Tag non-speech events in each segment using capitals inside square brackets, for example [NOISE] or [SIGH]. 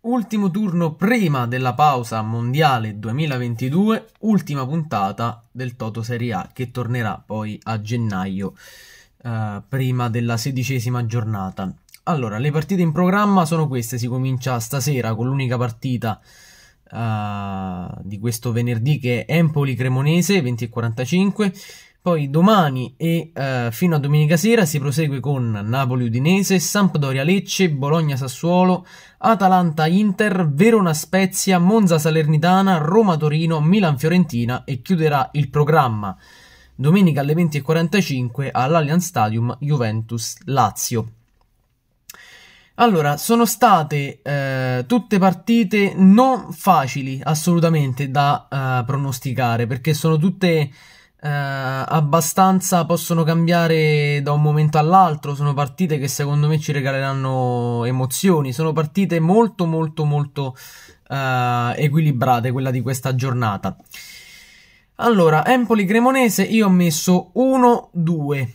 Ultimo turno prima della pausa mondiale 2022, ultima puntata del Toto Serie A che tornerà poi a gennaio, eh, prima della sedicesima giornata. Allora, le partite in programma sono queste, si comincia stasera con l'unica partita eh, di questo venerdì che è Empoli-Cremonese 20 e 45. Poi domani e eh, fino a domenica sera si prosegue con Napoli-Udinese, Sampdoria-Lecce, Bologna-Sassuolo, Atalanta-Inter, Verona-Spezia, Monza-Salernitana, Roma-Torino, Milan-Fiorentina e chiuderà il programma domenica alle 20.45 all'Allianz Stadium Juventus-Lazio. Allora, sono state eh, tutte partite non facili assolutamente da eh, pronosticare perché sono tutte eh, abbastanza possono cambiare da un momento all'altro. Sono partite che secondo me ci regaleranno emozioni. Sono partite molto, molto, molto eh, equilibrate quella di questa giornata. Allora, Empoli-Cremonese, io ho messo 1-2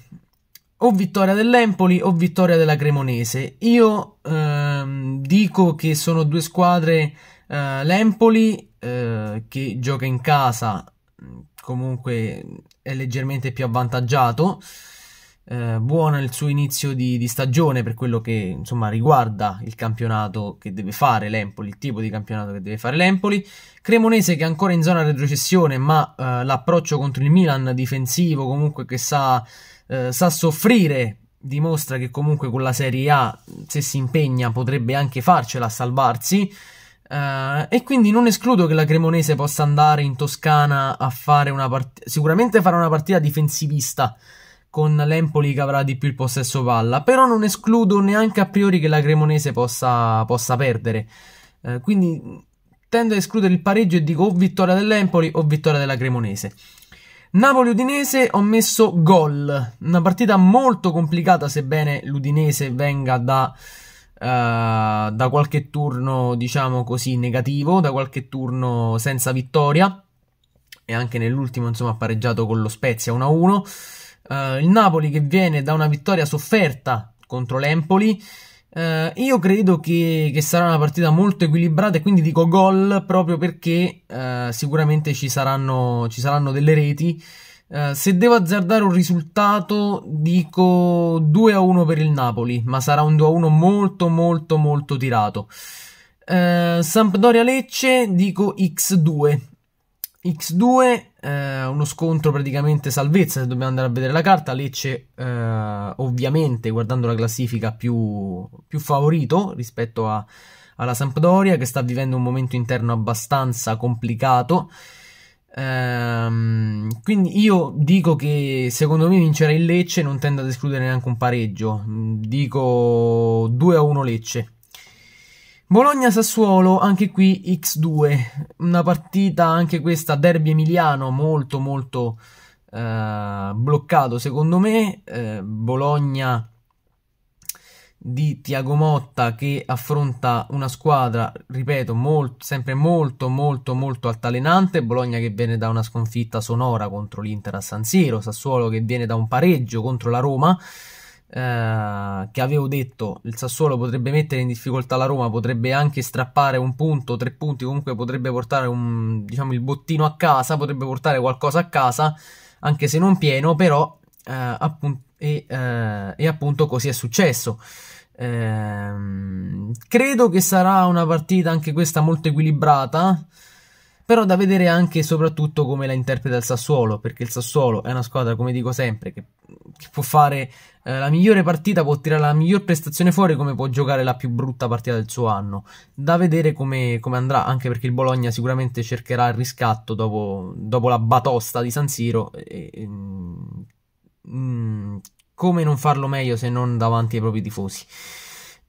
o vittoria dell'Empoli o vittoria della Cremonese. Io ehm, dico che sono due squadre, eh, l'Empoli eh, che gioca in casa, comunque è leggermente più avvantaggiato. Eh, buono il suo inizio di, di, stagione per quello che insomma riguarda il campionato che deve fare l'Empoli, il tipo di campionato che deve fare l'Empoli. Cremonese che è ancora in zona retrocessione, ma eh, l'approccio contro il Milan difensivo comunque che sa, eh, sa soffrire dimostra che comunque con la Serie A se si impegna potrebbe anche farcela a salvarsi. Uh, e quindi non escludo che la Cremonese possa andare in Toscana a fare una partita. Sicuramente farà una partita difensivista con l'Empoli che avrà di più il possesso palla. Però non escludo neanche a priori che la Cremonese possa, possa perdere. Uh, quindi tendo a escludere il pareggio e dico o vittoria dell'Empoli o vittoria della Cremonese. Napoli-Udinese ho messo gol. Una partita molto complicata, sebbene l'Udinese venga da eh, da qualche turno, diciamo così, negativo, da qualche turno senza vittoria e anche nell'ultimo, insomma, ha pareggiato con lo Spezia 1-1. Eh, il Napoli che viene da una vittoria sofferta contro l'Empoli. Uh, io credo che, che, sarà una partita molto equilibrata e quindi dico gol proprio perché uh, sicuramente ci saranno, ci saranno, delle reti. Eh, se devo azzardare un risultato, dico 2 a 1 per il Napoli, ma sarà un 2 a 1 molto, molto, molto tirato. Uh, Sampdoria Lecce, dico X2. X2, uh, eh, uno scontro praticamente salvezza. Se dobbiamo andare a vedere la carta, Lecce, ovviamente, guardando la classifica, più, più favorito rispetto a, alla Sampdoria, che sta vivendo un momento interno abbastanza complicato. Ehm, quindi io dico che secondo me vincerà il Lecce, non tendo ad escludere neanche un pareggio. Mm, dico 2 a 1 Lecce. Bologna-Sassuolo, anche qui X2, una partita anche questa derby emiliano molto molto eh, bloccato secondo me, eh, Bologna di Tiago Motta che affronta una squadra, ripeto, molto, sempre molto molto molto altalenante, Bologna che viene da una sconfitta sonora contro l'Inter a San Siro, Sassuolo che viene da un pareggio contro la Roma, eh, che avevo detto il Sassuolo potrebbe mettere in difficoltà la Roma, potrebbe anche strappare un punto, tre punti, comunque potrebbe portare un, diciamo, il bottino a casa, potrebbe portare qualcosa a casa, anche se non pieno, però eh, appunto, e, eh, e appunto così è successo. Ehm, credo che sarà una partita anche questa molto equilibrata, però da vedere anche e soprattutto come la interpreta il Sassuolo, perché il Sassuolo è una squadra, come dico sempre, che, che può fare eh, la migliore partita, può tirare la miglior prestazione fuori, come può giocare la più brutta partita del suo anno. Da vedere come, come andrà, anche perché il Bologna sicuramente cercherà il riscatto dopo, dopo la batosta di San Siro. E, e, mm, mm come non farlo meglio se non davanti ai propri tifosi?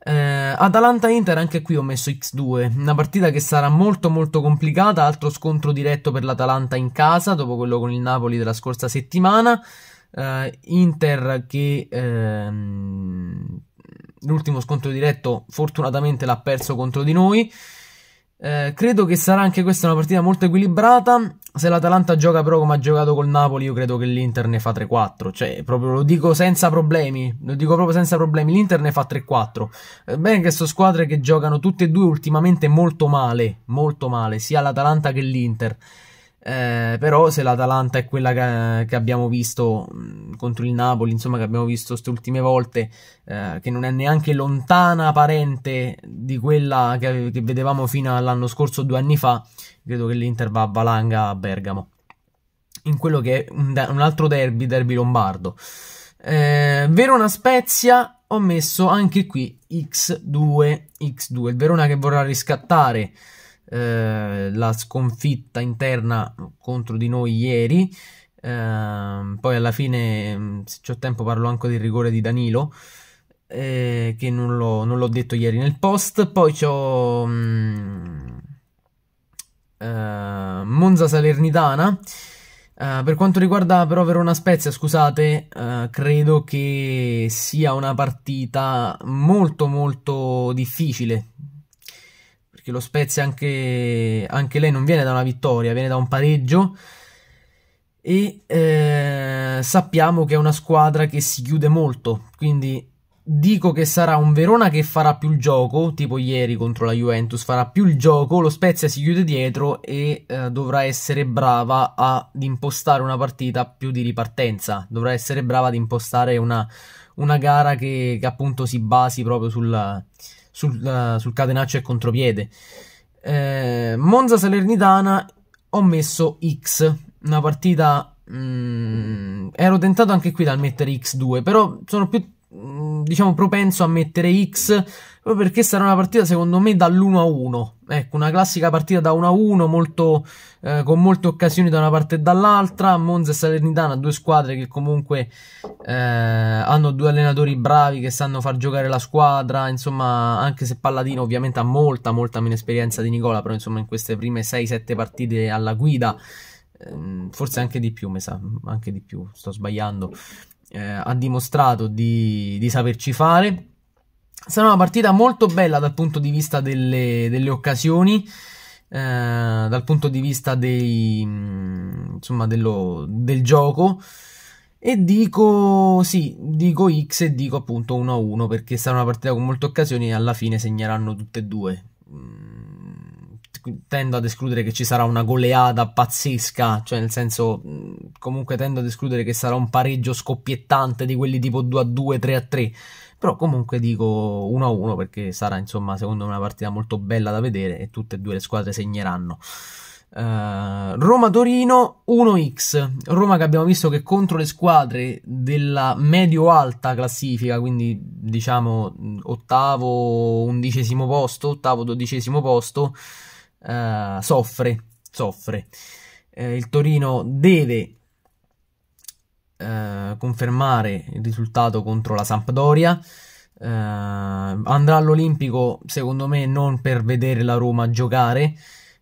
Eh, Atalanta-Inter anche qui ho messo X2, una partita che sarà molto molto complicata, altro scontro diretto per l'Atalanta in casa dopo quello con il Napoli della scorsa settimana, eh, Inter che ehm, l'ultimo scontro diretto fortunatamente l'ha perso contro di noi, eh, credo che sarà anche questa una partita molto equilibrata. Se l'Atalanta gioca però come ha giocato col Napoli, io credo che l'Inter ne fa 3-4. Cioè, proprio lo dico senza problemi. Lo dico proprio senza problemi. L'Inter ne fa 3-4. Eh, bene che sono squadre che giocano tutte e due ultimamente molto male. Molto male, sia l'Atalanta che l'Inter. Eh, però se l'Atalanta è quella che, che abbiamo visto mh, mm, contro il Napoli, insomma che abbiamo visto queste ultime volte, eh, che non è neanche lontana parente di quella che, che, vedevamo fino all'anno scorso, due anni fa, credo che l'Inter va a valanga a Bergamo, in quello che è un, un altro derby, derby lombardo. Eh, Verona Spezia ho messo anche qui X2, X2, il Verona che vorrà riscattare eh, la sconfitta interna contro di noi ieri. Eh, poi alla fine, mm, se ho tempo, parlo anche del rigore di Danilo. Eh, che non l'ho, non l'ho, detto ieri nel post. Poi c'ho mh, mm, eh, Monza Salernitana. Uh, per quanto riguarda però Verona Spezia, scusate, uh, credo che sia una partita molto molto difficile, perché lo Spezia anche, anche lei non viene da una vittoria, viene da un pareggio e eh, sappiamo che è una squadra che si chiude molto, quindi dico che sarà un Verona che farà più il gioco, tipo ieri contro la Juventus, farà più il gioco, lo Spezia si chiude dietro e eh, dovrà essere brava ad impostare una partita più di ripartenza, dovrà essere brava ad impostare una, una gara che, che appunto si basi proprio sulla sul, uh, sul catenaccio e contropiede. Eh, Monza Salernitana ho messo X, una partita... Mh, mm, ero tentato anche qui dal mettere X2, però sono più, mh, mm, diciamo, propenso a mettere X proprio perché sarà una partita secondo me dall'1 a 1. Ecco, una classica partita da 1 a 1, molto, eh, con molte occasioni da una parte e dall'altra. Monza e Salernitana, due squadre che comunque eh, hanno due allenatori bravi che sanno far giocare la squadra. Insomma, anche se Palladino ovviamente ha molta, molta meno esperienza di Nicola, però insomma in queste prime 6-7 partite alla guida, eh, forse anche di più, mi sa, anche di più, sto sbagliando, eh, ha dimostrato di, di saperci fare sarà una partita molto bella dal punto di vista delle, delle occasioni. Eh, dal punto di vista dei, mm, insomma, dello, del gioco e dico sì, dico X e dico appunto 1-1 perché sarà una partita con molte occasioni e alla fine segneranno tutte e due. Mm tendo ad escludere che ci sarà una goleada pazzesca, cioè nel senso comunque tendo ad escludere che sarà un pareggio scoppiettante di quelli tipo 2 a 2, 3 a 3, però comunque dico 1 a 1 perché sarà insomma secondo me una partita molto bella da vedere e tutte e due le squadre segneranno. Uh, Roma-Torino 1x Roma che abbiamo visto che contro le squadre della medio-alta classifica quindi diciamo ottavo undicesimo posto ottavo dodicesimo posto eh, soffre, soffre. Eh, il Torino deve uh, confermare il risultato contro la Sampdoria. Uh, andrà all'Olimpico, secondo me, non per vedere la Roma giocare.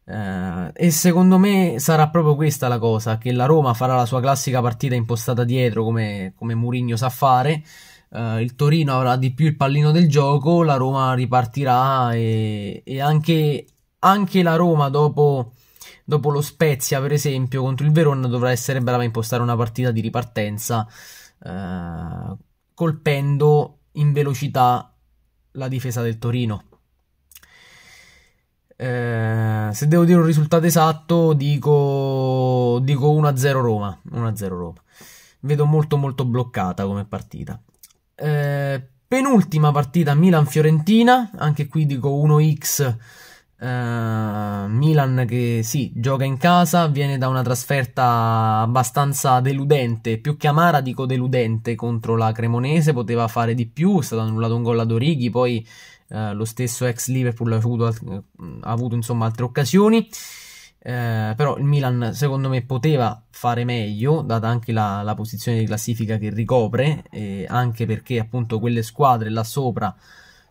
Uh, e secondo me sarà proprio questa la cosa, che la Roma farà la sua classica partita impostata dietro come, come Murigno sa fare, uh, il Torino avrà di più il pallino del gioco, la Roma ripartirà e, e anche anche la Roma dopo, dopo lo Spezia, per esempio, contro il Verona dovrà essere brava a impostare una partita di ripartenza eh, colpendo in velocità la difesa del Torino. Eh, se devo dire un risultato esatto, dico, dico 1-0 Roma. 1-0 Roma. Vedo molto molto bloccata come partita. Eh, penultima partita Milan-Fiorentina, anche qui dico 1x Uh, Milan che sì, gioca in casa, viene da una trasferta abbastanza deludente, più che amara dico deludente contro la Cremonese, poteva fare di più, è stato annullato un gol a Dorighi, poi uh, lo stesso ex Liverpool ha avuto, ha avuto insomma altre occasioni. Eh, però il Milan secondo me poteva fare meglio data anche la, la posizione di classifica che ricopre eh, anche perché appunto quelle squadre là sopra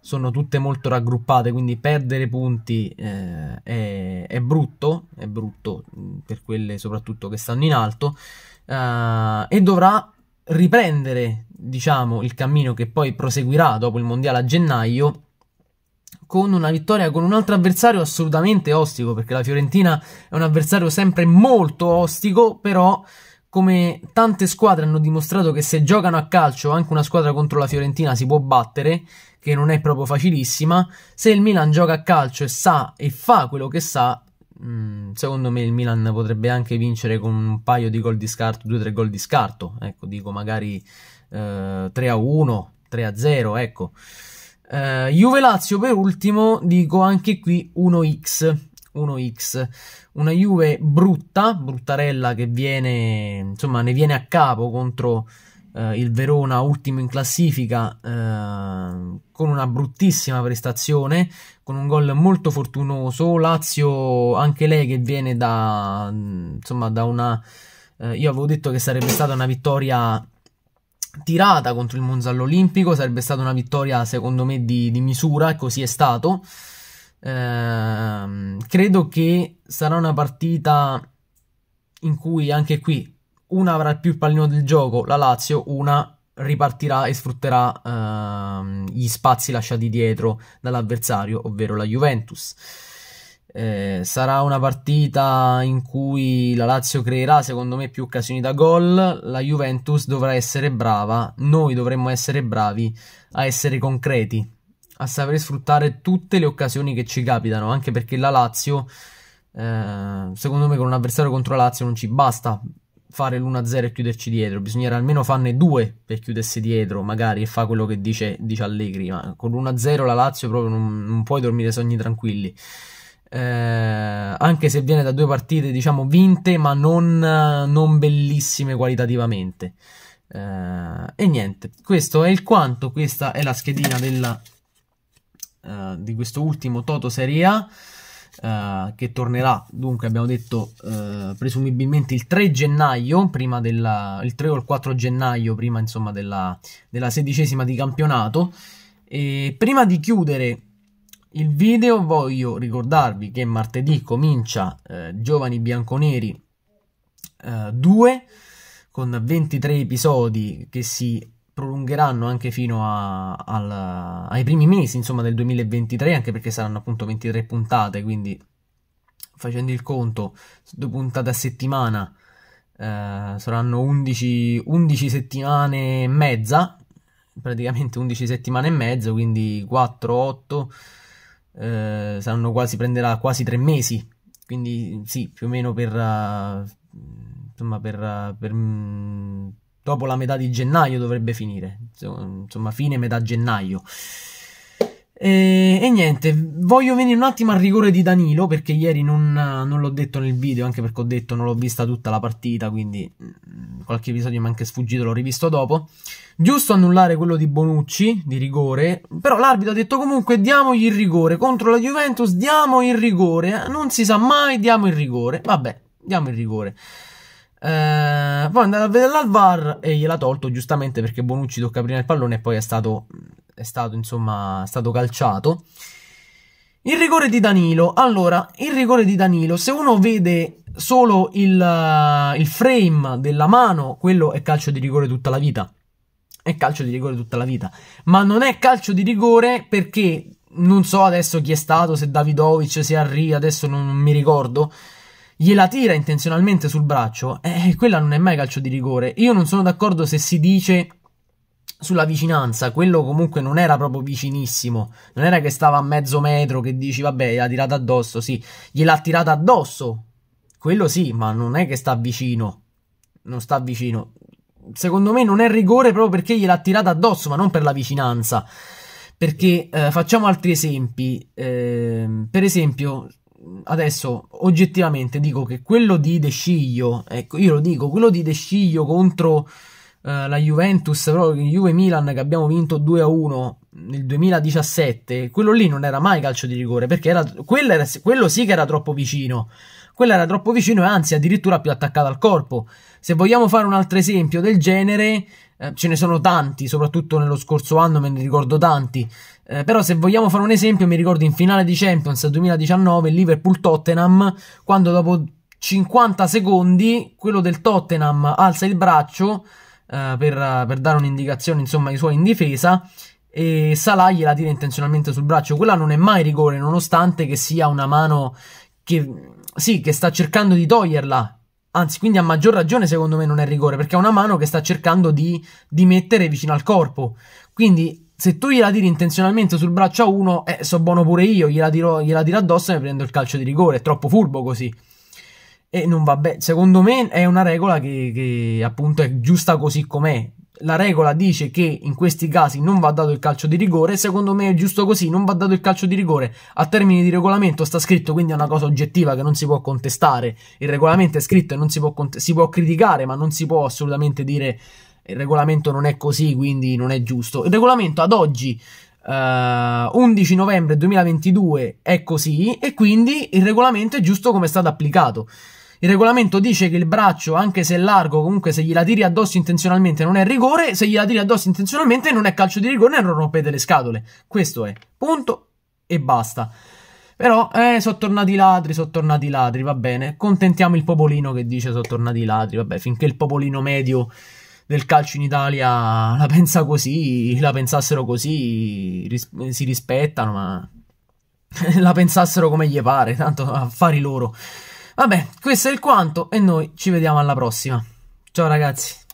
sono tutte molto raggruppate, quindi perdere punti eh, è, è, brutto, è brutto mm, per quelle soprattutto che stanno in alto, eh, e dovrà riprendere, diciamo, il cammino che poi proseguirà dopo il Mondiale a gennaio con una vittoria con un altro avversario assolutamente ostico, perché la Fiorentina è un avversario sempre molto ostico, però come tante squadre hanno dimostrato che se giocano a calcio anche una squadra contro la Fiorentina si può battere, che non è proprio facilissima, se il Milan gioca a calcio e sa e fa quello che sa, mm, secondo me il Milan potrebbe anche vincere con un paio di gol di scarto, due o tre gol di scarto, ecco, dico magari eh, 3 a 1, 3 a 0, ecco. Eh, Juve Lazio per ultimo, dico anche qui 1x. 1x, una Juve brutta, bruttarella che viene, insomma, ne viene a capo contro eh, il Verona, ultimo in classifica, eh, con una bruttissima prestazione, con un gol molto fortunoso. Lazio, anche lei che viene da, insomma, da una. Eh, io avevo detto che sarebbe stata una vittoria tirata contro il Monza all'Olimpico, sarebbe stata una vittoria secondo me di, di misura e così è stato. Ehm, credo che sarà una partita in cui anche qui una avrà più il pallino del gioco, la Lazio, una ripartirà e sfrutterà ehm, gli spazi lasciati dietro dall'avversario, ovvero la Juventus. Eh, sarà una partita in cui la Lazio creerà secondo me più occasioni da gol, la Juventus dovrà essere brava, noi dovremmo essere bravi a essere concreti a saper sfruttare tutte le occasioni che ci capitano, anche perché la Lazio, eh, secondo me, con un avversario contro la Lazio non ci basta fare l'1-0 e chiuderci dietro, bisognerà almeno farne due per chiudersi dietro, magari, e fa quello che dice, dice Allegri, ma con l'1-0 la Lazio proprio non, non puoi dormire sogni tranquilli. Eh, anche se viene da due partite diciamo vinte ma non, non bellissime qualitativamente eh, e niente questo è il quanto questa è la schedina della eh, di questo ultimo Toto Serie A. Uh, che tornerà dunque abbiamo detto uh, presumibilmente il 3 gennaio prima della, il 3 o il 4 gennaio prima insomma della, della sedicesima di campionato e prima di chiudere il video voglio ricordarvi che martedì comincia uh, Giovani Bianconeri 2 con 23 episodi che si prolungheranno anche fino a, al, ai primi mesi insomma, del 2023, anche perché saranno appunto 23 puntate, quindi facendo il conto, due puntate a settimana eh, saranno 11, 11 settimane e mezza, praticamente 11 settimane e mezzo, quindi 4, 8, eh, saranno quasi, prenderà quasi 3 mesi, quindi sì, più o meno per, uh, insomma, per, uh, per mh, mm, dopo la metà di gennaio dovrebbe finire, insomma fine metà gennaio. E, e, niente, voglio venire un attimo al rigore di Danilo perché ieri non, non l'ho detto nel video, anche perché ho detto non l'ho vista tutta la partita, quindi mm, qualche episodio mi è anche sfuggito, l'ho rivisto dopo. Giusto annullare quello di Bonucci, di rigore, però l'arbitro ha detto comunque diamogli il rigore, contro la Juventus diamo il rigore, non si sa mai, diamo il rigore, vabbè, diamo il rigore. Eh, poi è andato a vedere al VAR e gliel'ha tolto giustamente perché Bonucci tocca prima il pallone e poi è stato, è stato insomma, è stato calciato. Il rigore di Danilo. Allora, il rigore di Danilo, se uno vede solo il, uh, il frame della mano, quello è calcio di rigore tutta la vita. È calcio di rigore tutta la vita. Ma non è calcio di rigore perché non so adesso chi è stato, se Davidovic, se Arri, adesso non, non mi ricordo gliela tira intenzionalmente sul braccio, eh, quella non è mai calcio di rigore. Io non sono d'accordo se si dice sulla vicinanza, quello comunque non era proprio vicinissimo, non era che stava a mezzo metro che dici vabbè l'ha tirata addosso, sì, gliel'ha tirata addosso, quello sì, ma non è che sta vicino, non sta vicino. Secondo me non è rigore proprio perché gliel'ha tirata addosso, ma non per la vicinanza. Perché eh, facciamo altri esempi. Eh, per esempio, adesso oggettivamente dico che quello di De Sciglio, ecco, io lo dico, quello di De Sciglio contro eh, la Juventus, proprio Juve Milan che abbiamo vinto 2 a 1 nel 2017, quello lì non era mai calcio di rigore perché era, quello, era, quello sì che era troppo vicino quella era troppo vicino e anzi addirittura più attaccata al corpo. Se vogliamo fare un altro esempio del genere, eh, ce ne sono tanti, soprattutto nello scorso anno me ne ricordo tanti, eh, però se vogliamo fare un esempio mi ricordo in finale di Champions 2019 Liverpool-Tottenham, quando dopo 50 secondi quello del Tottenham alza il braccio eh, per, per dare un'indicazione insomma ai suoi in difesa e Salah gliela tira intenzionalmente sul braccio. Quella non è mai rigore, nonostante che sia una mano che sì, che sta cercando di toglierla. Anzi, quindi a maggior ragione secondo me non è rigore, perché è una mano che sta cercando di, di mettere vicino al corpo. Quindi se tu gliela tiri intenzionalmente sul braccio a uno, eh, so buono pure io, gliela tiro, gliela tiro addosso e mi prendo il calcio di rigore, è troppo furbo così. E non va bene, secondo me è una regola che, che appunto è giusta così com'è, la regola dice che in questi casi non va dato il calcio di rigore, secondo me è giusto così, non va dato il calcio di rigore, a termini di regolamento sta scritto, quindi è una cosa oggettiva che non si può contestare, il regolamento è scritto e non si può, si può criticare, ma non si può assolutamente dire il regolamento non è così, quindi non è giusto. Il regolamento ad oggi, eh, 11 novembre 2022, è così e quindi il regolamento è giusto come è stato applicato. Il regolamento dice che il braccio, anche se è largo, comunque se gliela tiri addosso intenzionalmente non è rigore, se gliela tiri addosso intenzionalmente non è calcio di rigore e non rompete le scatole. Questo è. Punto e basta. Però, eh, sono tornati i ladri, sono tornati i ladri, va bene. Contentiamo il popolino che dice sono tornati i ladri, vabbè, finché il popolino medio del calcio in Italia la pensa così, la pensassero così, ris si rispettano, ma [LAUGHS] la pensassero come gli pare, tanto affari loro. Vabbè, questo è il quanto e noi ci vediamo alla prossima. Ciao ragazzi.